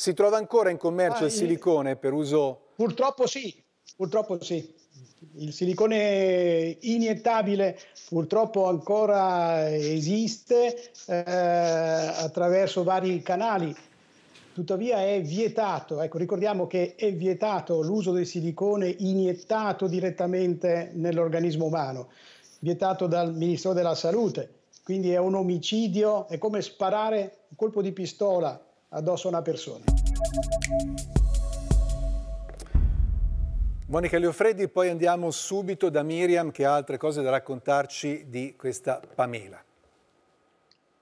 Si trova ancora in commercio ah, il silicone per uso? Purtroppo sì, purtroppo sì. Il silicone iniettabile purtroppo ancora esiste eh, attraverso vari canali, tuttavia è vietato, ecco, ricordiamo che è vietato l'uso del silicone iniettato direttamente nell'organismo umano, vietato dal Ministero della Salute, quindi è un omicidio, è come sparare un colpo di pistola addosso a una persona. Monica Leofreddi, poi andiamo subito da Miriam che ha altre cose da raccontarci di questa Pamela.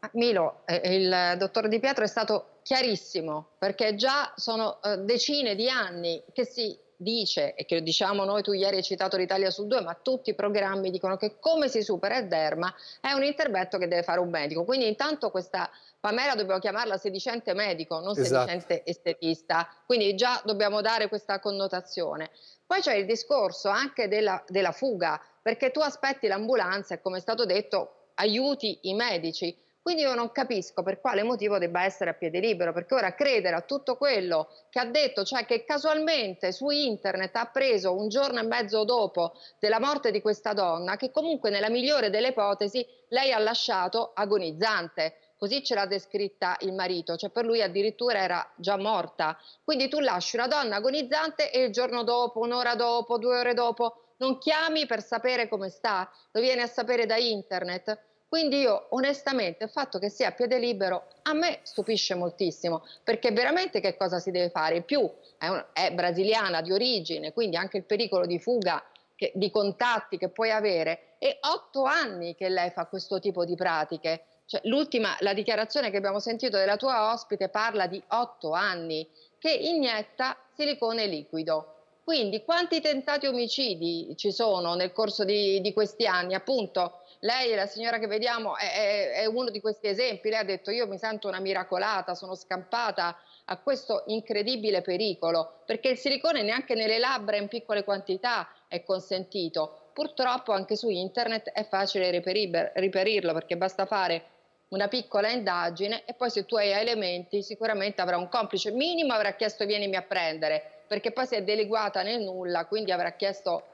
Ah, Milo, eh, il dottor Di Pietro è stato chiarissimo perché già sono eh, decine di anni che si dice, e che diciamo noi, tu ieri hai citato l'Italia sul 2, ma tutti i programmi dicono che come si supera il derma è un intervento che deve fare un medico. Quindi intanto questa Pamela dobbiamo chiamarla sedicente medico, non esatto. sedicente estetista, quindi già dobbiamo dare questa connotazione. Poi c'è il discorso anche della, della fuga, perché tu aspetti l'ambulanza e come è stato detto aiuti i medici, quindi io non capisco per quale motivo debba essere a piede libero, perché ora credere a tutto quello che ha detto, cioè che casualmente su internet ha preso un giorno e mezzo dopo della morte di questa donna, che comunque nella migliore delle ipotesi lei ha lasciato agonizzante. Così ce l'ha descritta il marito, cioè per lui addirittura era già morta. Quindi tu lasci una donna agonizzante e il giorno dopo, un'ora dopo, due ore dopo, non chiami per sapere come sta, lo vieni a sapere da internet. Quindi io onestamente il fatto che sia a piede libero a me stupisce moltissimo, perché veramente che cosa si deve fare? In più è, un, è brasiliana di origine, quindi anche il pericolo di fuga che, di contatti che puoi avere. È otto anni che lei fa questo tipo di pratiche. Cioè, l'ultima, la dichiarazione che abbiamo sentito della tua ospite parla di otto anni che inietta silicone liquido. Quindi quanti tentati omicidi ci sono nel corso di, di questi anni? Appunto, lei, la signora che vediamo, è, è, uno di questi esempi. Lei ha detto io mi sento una miracolata, sono scampata a questo incredibile pericolo, perché il silicone neanche nelle labbra in piccole quantità è consentito. Purtroppo anche su internet è facile reperirlo perché basta fare una piccola indagine e poi se tu hai elementi sicuramente avrà un complice minimo, avrà chiesto vienimi a prendere perché poi si è deleguata nel nulla, quindi avrà chiesto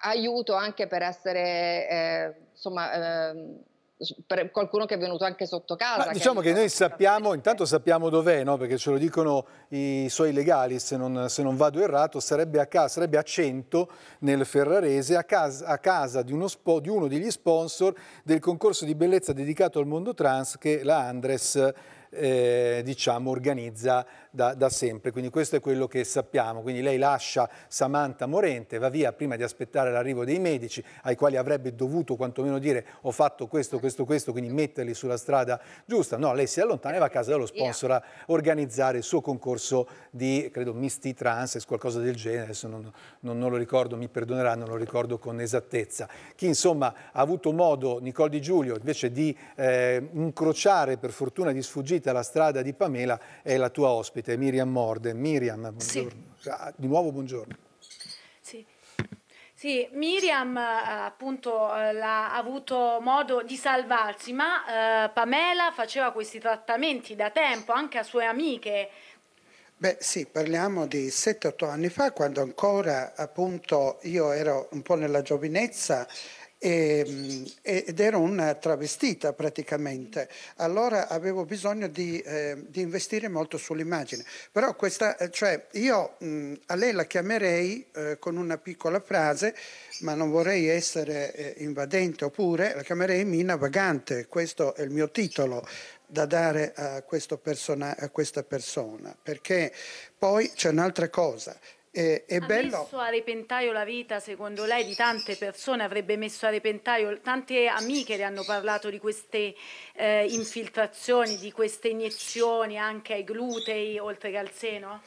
aiuto anche per essere, eh, insomma, eh, per qualcuno che è venuto anche sotto casa. Ma diciamo che, che noi sappiamo, intanto sappiamo dov'è, no? perché ce lo dicono i suoi legali, se non, se non vado errato, sarebbe a, casa, sarebbe a 100 nel Ferrarese, a casa, a casa di, uno spo, di uno degli sponsor del concorso di bellezza dedicato al mondo trans che la Andres eh, diciamo, organizza da, da, sempre. Quindi questo è quello che sappiamo. Quindi lei lascia Samantha morente, va via prima di aspettare l'arrivo dei medici, ai quali avrebbe dovuto quantomeno dire ho fatto questo, questo, questo, quindi metterli sulla strada giusta. No, lei si allontana e va a casa dello sponsor a organizzare il suo concorso di, credo, Misty Trans, qualcosa del genere, adesso non, non, non lo ricordo, mi perdonerà, non lo ricordo con esattezza. Chi insomma ha avuto modo, Nicole Di Giulio, invece di eh, incrociare, per fortuna di sfuggire, uscita alla strada di Pamela è la tua ospite, Miriam Morde. Miriam, buongiorno. Sì. Ah, di nuovo buongiorno. Sì, Miriam eh, appunto eh, ha avuto modo di salvarsi, ma eh, Pamela faceva questi trattamenti da tempo anche a sue amiche. Beh sì, parliamo di 7-8 anni fa, quando ancora appunto io ero un po' nella giovinezza Ehm, e, ed ero una travestita praticamente. Allora avevo bisogno di, eh, di investire molto sull'immagine. Però questa, eh, cioè, io mh, a lei la chiamerei eh, con una piccola frase, ma non vorrei essere eh, invadente, oppure la chiamerei Mina Vagante, questo è il mio titolo da dare a, persona, a questa persona, perché poi c'è un'altra cosa, è, è ha bello. messo a repentaglio la vita, secondo lei, di tante persone, avrebbe messo a repentaglio, tante amiche le hanno parlato di queste eh, infiltrazioni, di queste iniezioni anche ai glutei oltre che al seno?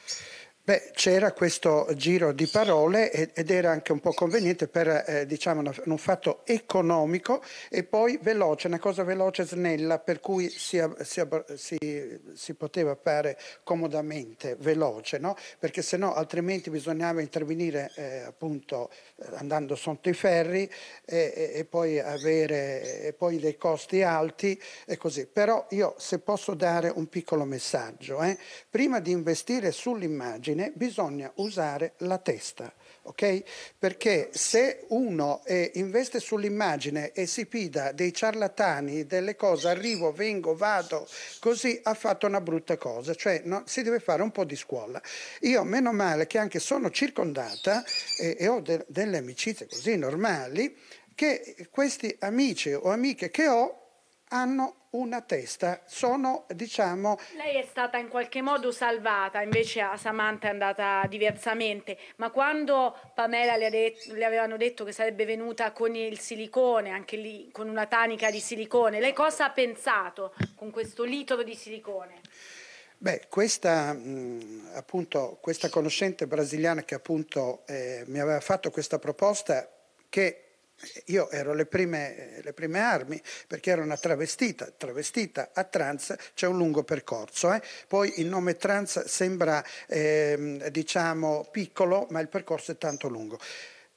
Beh, c'era questo giro di parole ed era anche un po' conveniente per eh, diciamo un fatto economico e poi veloce, una cosa veloce e snella per cui si, si, si, si, poteva fare comodamente, veloce, no? perché se no altrimenti bisognava intervenire eh, appunto andando sotto i ferri e, e, poi avere e poi dei costi alti e così. Però io se posso dare un piccolo messaggio, eh, prima di investire sull'immagine, bene bisogna usare la testa, ok? Perché se uno eh, investe sull'immagine e si pida dei ciarlatani, delle cose, arrivo, vengo, vado, così ha fatto una brutta cosa, cioè no, si deve fare un po' di scuola. Io meno male che anche sono circondata eh, e ho de- delle amicizie così normali, che questi amici o amiche che ho hanno una testa, sono diciamo... Lei è stata in qualche modo salvata, invece a Samantha è andata diversamente, ma quando Pamela le, detto, le, avevano detto che sarebbe venuta con il silicone, anche lì con una tanica di silicone, lei cosa ha pensato con questo litro di silicone? Beh, questa, mh, appunto, questa conoscente brasiliana che appunto eh, mi aveva fatto questa proposta, che io ero alle prime, le prime armi perché era una travestita, travestita a trans c'è un lungo percorso. Eh? Poi il nome trans sembra ehm, diciamo piccolo, ma il percorso è tanto lungo.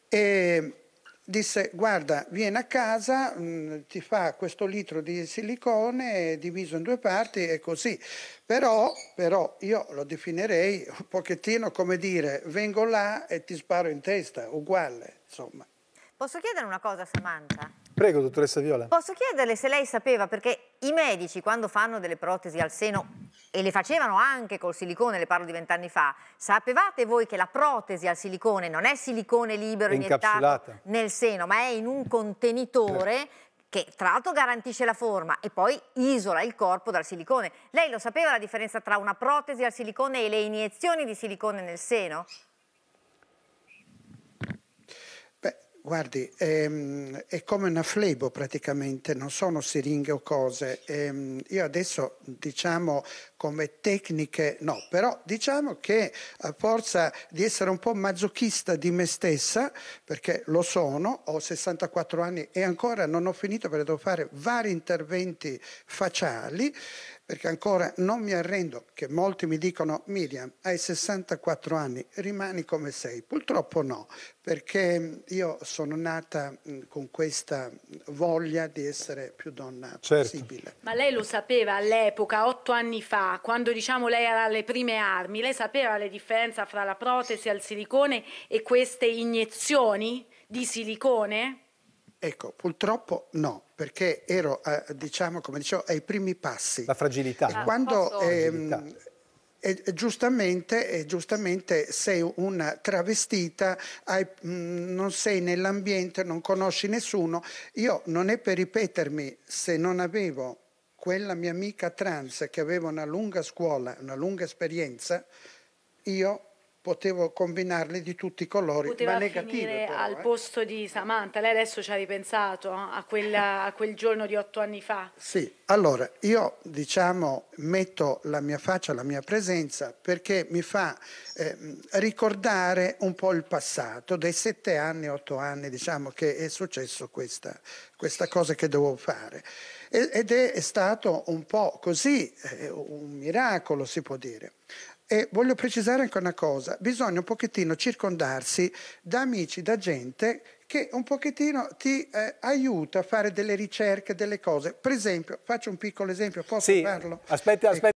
E disse guarda vieni a casa mh, mm, ti fa questo litro di silicone diviso in due parti e così però, però, io lo definirei un pochettino come dire vengo là e ti sparo in testa uguale insomma Posso chiedere una cosa, Samantha? Prego, dottoressa Viola. Posso chiederle se lei sapeva, perché i medici quando fanno delle protesi al seno, e le facevano anche col silicone, le parlo di vent'anni fa, sapevate voi che la protesi al silicone non è silicone libero iniettato nel seno, ma è in un contenitore che tra l'altro garantisce la forma e poi isola il corpo dal silicone. Lei lo sapeva la differenza tra una protesi al silicone e le iniezioni di silicone nel seno? Guardi, ehm, è come una flebo praticamente, non sono siringhe o cose. Ehm, io adesso diciamo come tecniche no, però diciamo che a forza di essere un po' masochista di me stessa, perché lo sono, ho 64 anni e ancora non ho finito perché devo fare vari interventi facciali, perché ancora non mi arrendo che molti mi dicono Miriam, hai 64 anni, rimani come sei. Purtroppo no, perché io sono nata con questa voglia di essere più donna certo. possibile. Ma lei lo sapeva all'epoca, otto anni fa, quando diciamo lei era alle prime armi, lei sapeva le differenze fra la protesi al silicone e queste iniezioni di silicone? Ecco, purtroppo no, perché ero, eh, diciamo, come dicevo, ai primi passi. La fragilità. Ehm, e ah, quando, ehm, e giustamente, e giustamente, sei una travestita, hai, mh, mm, non sei nell'ambiente, non conosci nessuno. Io non è per ripetermi, se non avevo quella mia amica trans che aveva una lunga scuola, una lunga esperienza, io potevo combinarle di tutti i colori, Poteva ma negative. Però, eh. al eh. posto di Samantha, lei adesso ci ha ripensato eh, a, quella, a quel giorno di otto anni fa? Sì, allora io diciamo metto la mia faccia, la mia presenza perché mi fa eh, ricordare un po' il passato, dei sette anni, otto anni diciamo che è successo questa, questa cosa che dovevo fare. Ed è stato un po' così, eh, un miracolo si può dire. E voglio precisare anche una cosa, bisogna un pochettino circondarsi da amici, da gente che un pochettino ti eh, aiuta a fare delle ricerche, delle cose. Per esempio, faccio un piccolo esempio, posso sì, farlo? Aspetti, ecco. aspetti